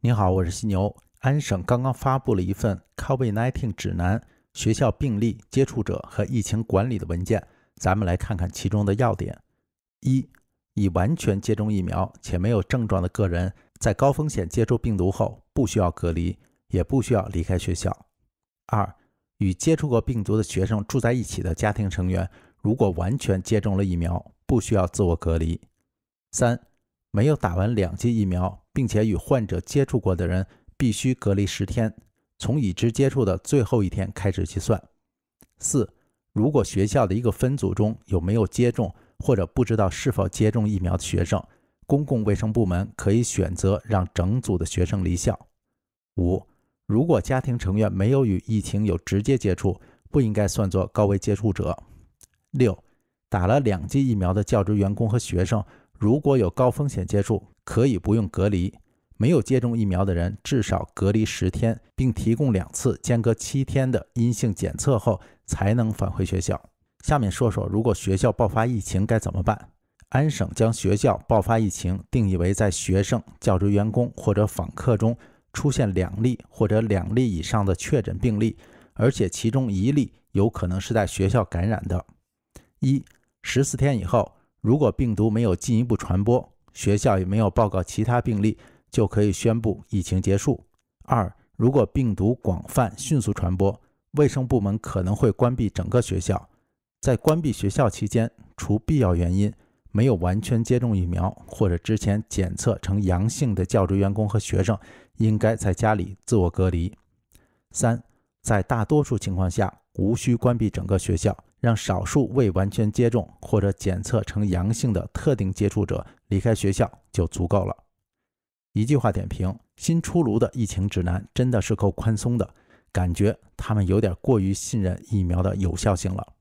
你好，我是犀牛。安省刚刚发布了一份 COVID-19 指南，学校病例接触者和疫情管理的文件。咱们来看看其中的要点：一、已完全接种疫苗且没有症状的个人，在高风险接触病毒后，不需要隔离，也不需要离开学校；二、与接触过病毒的学生住在一起的家庭成员，如果完全接种了疫苗，不需要自我隔离；三、没有打完两剂疫苗。并且与患者接触过的人必须隔离十天，从已知接触的最后一天开始计算。四、如果学校的一个分组中有没有接种或者不知道是否接种疫苗的学生，公共卫生部门可以选择让整组的学生离校。五、如果家庭成员没有与疫情有直接接触，不应该算作高危接触者。六、打了两剂疫苗的教职员工和学生。如果有高风险接触，可以不用隔离；没有接种疫苗的人，至少隔离十天，并提供两次间隔七天的阴性检测后，才能返回学校。下面说说，如果学校爆发疫情该怎么办？安省将学校爆发疫情定义为在学生、教职员工或者访客中出现两例或者两例以上的确诊病例，而且其中一例有可能是在学校感染的。一十四天以后。如果病毒没有进一步传播，学校也没有报告其他病例，就可以宣布疫情结束。二、如果病毒广泛迅速传播，卫生部门可能会关闭整个学校。在关闭学校期间，除必要原因，没有完全接种疫苗或者之前检测呈阳性的教职员工和学生，应该在家里自我隔离。三、在大多数情况下，无需关闭整个学校。让少数未完全接种或者检测呈阳性的特定接触者离开学校就足够了。一句话点评：新出炉的疫情指南真的是够宽松的，感觉他们有点过于信任疫苗的有效性了。